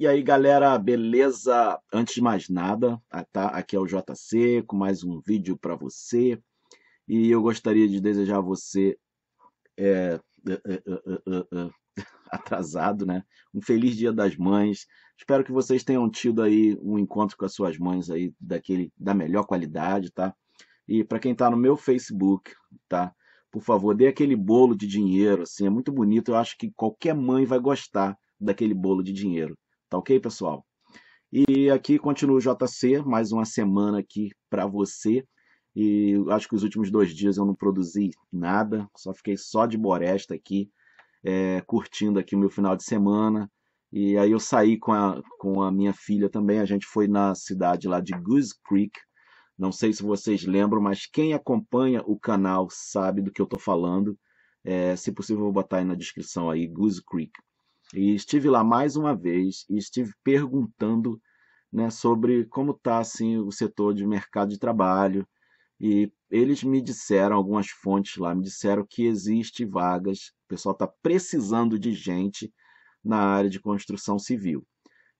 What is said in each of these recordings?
E aí, galera, beleza? Antes de mais nada, ah, tá? aqui é o JC com mais um vídeo para você. E eu gostaria de desejar a você, é, é, é, é atrasado, né? Um feliz Dia das Mães. Espero que vocês tenham tido aí um encontro com as suas mães aí daquele, da melhor qualidade, tá? E para quem está no meu Facebook, tá? Por favor, dê aquele bolo de dinheiro, assim, é muito bonito. Eu acho que qualquer mãe vai gostar daquele bolo de dinheiro. Tá ok, pessoal? E aqui continua o JC, mais uma semana aqui para você. E acho que os últimos dois dias eu não produzi nada, só fiquei só de boresta aqui, é, curtindo aqui o meu final de semana. E aí eu saí com a, com a minha filha também, a gente foi na cidade lá de Goose Creek. Não sei se vocês lembram, mas quem acompanha o canal sabe do que eu estou falando. É, se possível, vou botar aí na descrição aí, Goose Creek. E estive lá mais uma vez e estive perguntando né, sobre como está assim, o setor de mercado de trabalho. E eles me disseram, algumas fontes lá, me disseram que existe vagas, o pessoal está precisando de gente na área de construção civil.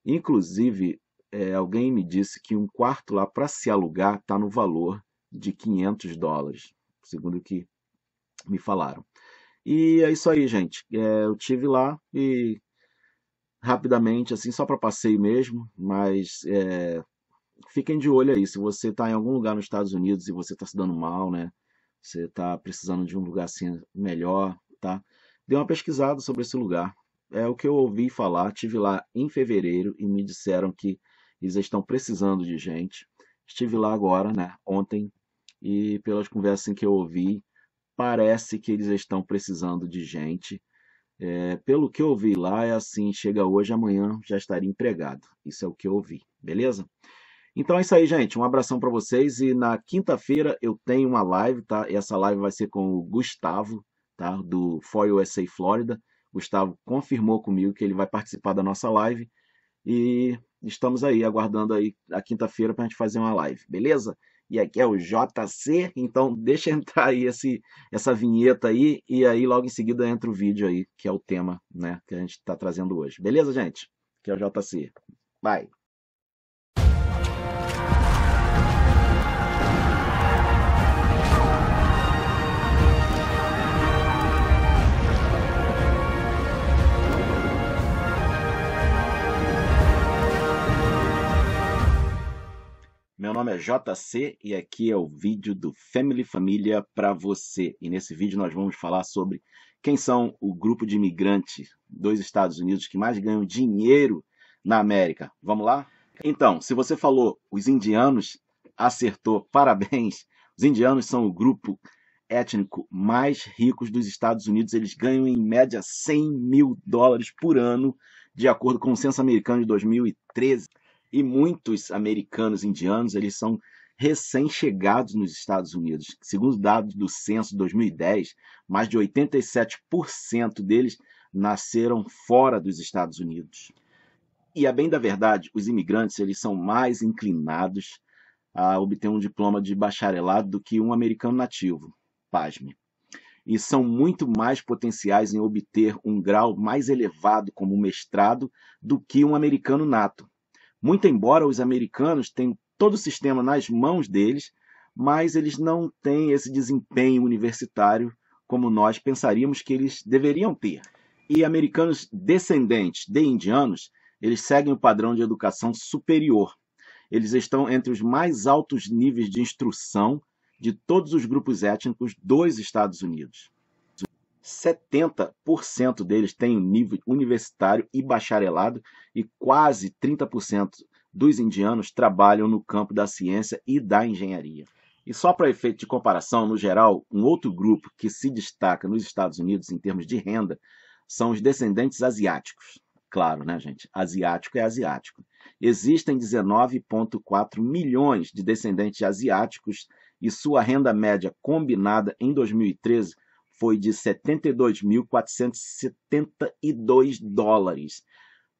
Inclusive, é, alguém me disse que um quarto lá para se alugar está no valor de 500 dólares, segundo o que me falaram. E é isso aí, gente. É, eu tive lá e rapidamente, assim, só para passeio mesmo, mas é, fiquem de olho aí. Se você está em algum lugar nos Estados Unidos e você está se dando mal, né? Você está precisando de um lugar assim melhor, tá? Dê uma pesquisada sobre esse lugar. É o que eu ouvi falar. Tive lá em fevereiro e me disseram que eles estão precisando de gente. Estive lá agora, né? Ontem e pelas conversas que eu ouvi, parece que eles estão precisando de gente. É, pelo que eu vi lá, é assim: chega hoje, amanhã já estaria empregado. Isso é o que eu vi, beleza? Então é isso aí, gente. Um abração para vocês. E na quinta-feira eu tenho uma live, tá? E essa live vai ser com o Gustavo, tá? Do For USA Florida. Gustavo confirmou comigo que ele vai participar da nossa live. E estamos aí, aguardando aí a quinta-feira para a gente fazer uma live, beleza? e aqui é o JC, então deixa entrar aí esse, essa vinheta aí e aí logo em seguida entra o vídeo aí, que é o tema, né, que a gente está trazendo hoje. Beleza, gente? Que é o JC. Bye. Meu nome é JC e aqui é o vídeo do Family Família para você. E nesse vídeo nós vamos falar sobre quem são o grupo de imigrantes dos Estados Unidos que mais ganham dinheiro na América. Vamos lá? Então, se você falou os indianos, acertou. Parabéns. Os indianos são o grupo étnico mais ricos dos Estados Unidos. Eles ganham em média 100 mil dólares por ano, de acordo com o censo americano de 2013 e muitos americanos indianos eles são recém-chegados nos Estados Unidos. Segundo dados do censo 2010, mais de 87% deles nasceram fora dos Estados Unidos. E a bem da verdade, os imigrantes eles são mais inclinados a obter um diploma de bacharelado do que um americano nativo. Pasme. E são muito mais potenciais em obter um grau mais elevado como mestrado do que um americano nato. Muito embora os americanos tenham todo o sistema nas mãos deles, mas eles não têm esse desempenho universitário como nós pensaríamos que eles deveriam ter. E americanos descendentes de indianos, eles seguem o padrão de educação superior. Eles estão entre os mais altos níveis de instrução de todos os grupos étnicos dos Estados Unidos. 70% deles têm um nível universitário e bacharelado, e quase 30% dos indianos trabalham no campo da ciência e da engenharia. E só para efeito de comparação, no geral, um outro grupo que se destaca nos Estados Unidos em termos de renda são os descendentes asiáticos. Claro, né, gente? Asiático é asiático. Existem 19,4 milhões de descendentes asiáticos e sua renda média combinada em 2013 foi de 72.472 dólares.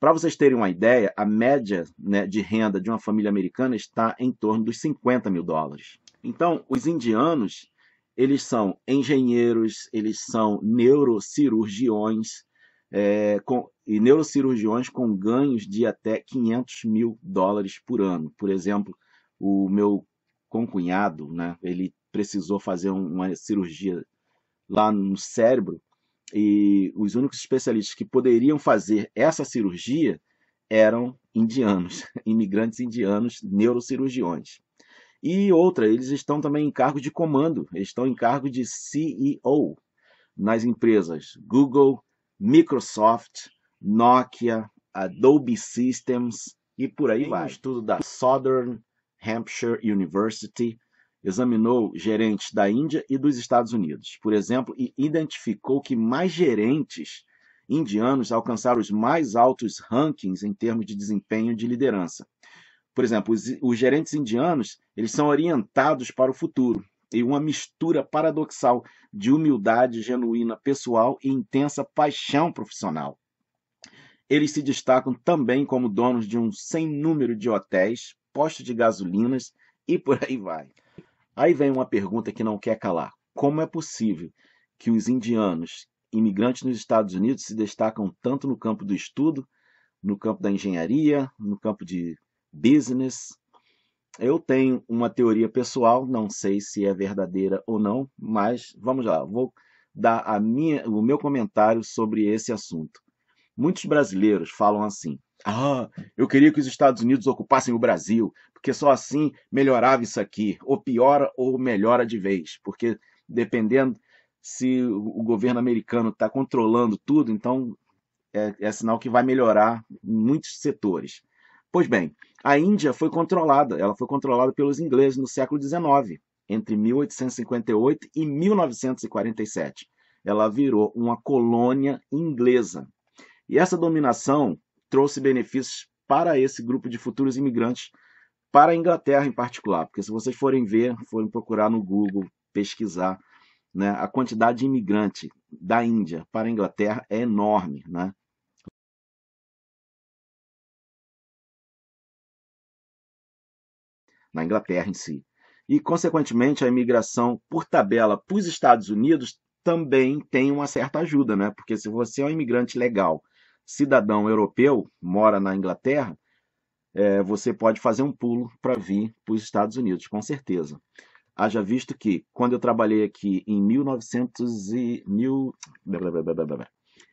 Para vocês terem uma ideia, a média né, de renda de uma família americana está em torno dos 50 mil dólares. Então, os indianos, eles são engenheiros, eles são neurocirurgiões, é, com, e neurocirurgiões com ganhos de até 500 mil dólares por ano. Por exemplo, o meu concunhado, né, ele precisou fazer uma cirurgia lá no cérebro, e os únicos especialistas que poderiam fazer essa cirurgia eram indianos, imigrantes indianos, neurocirurgiões. E outra, eles estão também em cargo de comando, eles estão em cargo de CEO nas empresas Google, Microsoft, Nokia, Adobe Systems e por aí Tem vai. Um estudo da Southern Hampshire University examinou gerentes da Índia e dos Estados Unidos, por exemplo, e identificou que mais gerentes indianos alcançaram os mais altos rankings em termos de desempenho e de liderança. Por exemplo, os, os gerentes indianos eles são orientados para o futuro e uma mistura paradoxal de humildade genuína pessoal e intensa paixão profissional. Eles se destacam também como donos de um sem número de hotéis, postos de gasolinas e por aí vai. Aí vem uma pergunta que não quer calar: como é possível que os indianos, imigrantes nos Estados Unidos, se destacam tanto no campo do estudo, no campo da engenharia, no campo de business? Eu tenho uma teoria pessoal, não sei se é verdadeira ou não, mas vamos lá, vou dar minha, o meu comentário sobre esse assunto. Muitos brasileiros falam assim: ah, eu queria que os Estados Unidos ocupassem o Brasil, porque só assim melhorava isso aqui. Ou piora ou melhora de vez, porque dependendo se o governo americano está controlando tudo, então é, é, sinal que vai melhorar em muitos setores. Pois bem, a Índia foi controlada, ela foi controlada pelos ingleses no século XIX, entre 1858 e 1947. Ela virou uma colônia inglesa. E essa dominação trouxe benefícios para esse grupo de futuros imigrantes, para a Inglaterra em particular, porque se vocês forem ver, forem procurar no Google, pesquisar, né, a quantidade de imigrante da Índia para a Inglaterra é enorme, né? Na Inglaterra em si. E, consequentemente, a imigração por tabela para os Estados Unidos também tem uma certa ajuda, né? Porque se você é um imigrante legal cidadão europeu, mora na Inglaterra, é, você pode fazer um pulo para vir para os Estados Unidos, com certeza. Haja visto que, quando eu trabalhei aqui em 1900 e... Mil...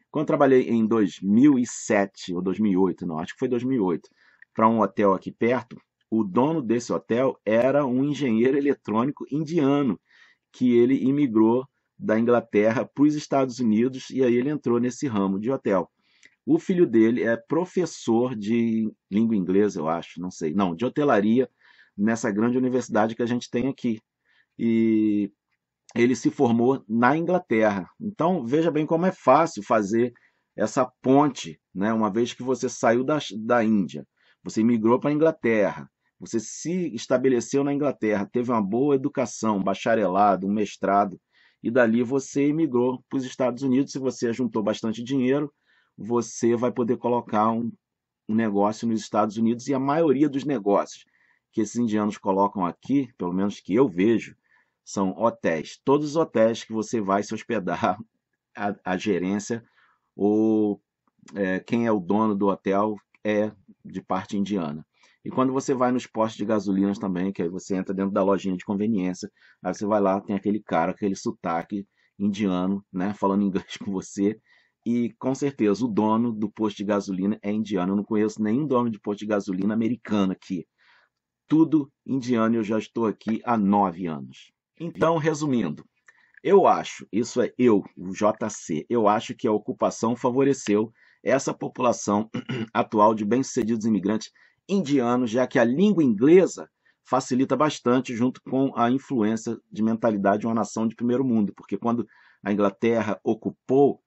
Quando trabalhei em 2007 ou 2008, não, acho que foi 2008, para um hotel aqui perto, o dono desse hotel era um engenheiro eletrônico indiano, que ele imigrou da Inglaterra para os Estados Unidos e aí ele entrou nesse ramo de hotel. O filho dele é professor de língua inglesa, eu acho, não sei. Não, de hotelaria nessa grande universidade que a gente tem aqui. E ele se formou na Inglaterra. Então, veja bem como é fácil fazer essa ponte, né? Uma vez que você saiu da, da Índia, você migrou para a Inglaterra, você se estabeleceu na Inglaterra, teve uma boa educação, um bacharelado, um mestrado, e dali você emigrou para os Estados Unidos, se você juntou bastante dinheiro, você vai poder colocar um, um negócio nos Estados Unidos e a maioria dos negócios que esses indianos colocam aqui, pelo menos que eu vejo, são hotéis. Todos os hotéis que você vai se hospedar, a, a gerência ou é, quem é o dono do hotel é de parte indiana. E quando você vai nos postos de gasolinas também, que aí você entra dentro da lojinha de conveniência, aí você vai lá, tem aquele cara, aquele sotaque indiano, né, falando inglês com você, e com certeza o dono do posto de gasolina é indiano. Eu não conheço nenhum dono de posto de gasolina americano aqui. Tudo indiano, eu já estou aqui há nove anos. Então, resumindo, eu acho, isso é eu, o JC, eu acho que a ocupação favoreceu essa população atual de bem-sucedidos imigrantes indianos, já que a língua inglesa facilita bastante junto com a influência de mentalidade de uma nação de primeiro mundo, porque quando a Inglaterra ocupou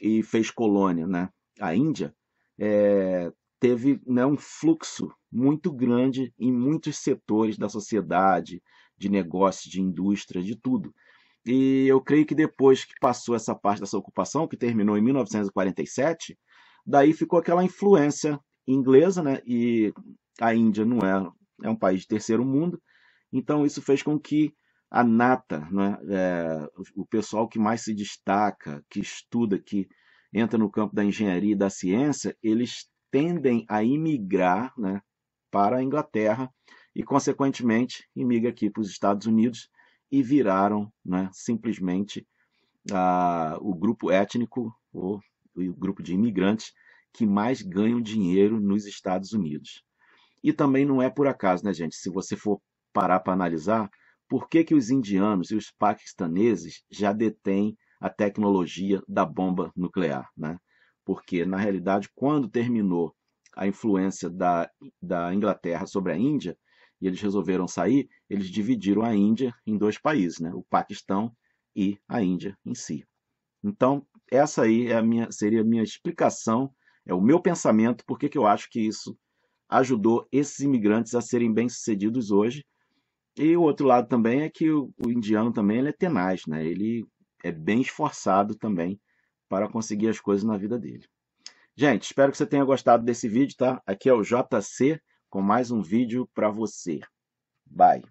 e fez colônia, né? A Índia é, teve né, um fluxo muito grande em muitos setores da sociedade, de negócios, de indústria, de tudo. E eu creio que depois que passou essa parte dessa ocupação, que terminou em 1947, daí ficou aquela influência inglesa, né? E a Índia não é, é um país de terceiro mundo, então isso fez com que a nata, né? é, o pessoal que mais se destaca, que estuda, que entra no campo da engenharia e da ciência, eles tendem a imigrar né, para a Inglaterra e, consequentemente, imigra aqui para os Estados Unidos e viraram né, simplesmente o grupo étnico ou o grupo de imigrantes que mais ganham dinheiro nos Estados Unidos. E também não é por acaso, né, gente? Se você for parar para analisar, por que, que os indianos e os paquistaneses já detêm a tecnologia da bomba nuclear. Né? Porque, na realidade, quando terminou a influência da, da Inglaterra sobre a Índia, e eles resolveram sair, eles dividiram a Índia em dois países, né? o Paquistão e a Índia em si. Então, essa aí é a minha, seria a minha explicação, é o meu pensamento, porque que eu acho que isso ajudou esses imigrantes a serem bem-sucedidos hoje e o outro lado também é que o, o indiano também ele é tenaz, né? Ele é bem esforçado também para conseguir as coisas na vida dele. Gente, espero que você tenha gostado desse vídeo, tá? Aqui é o JC com mais um vídeo para você. Bye.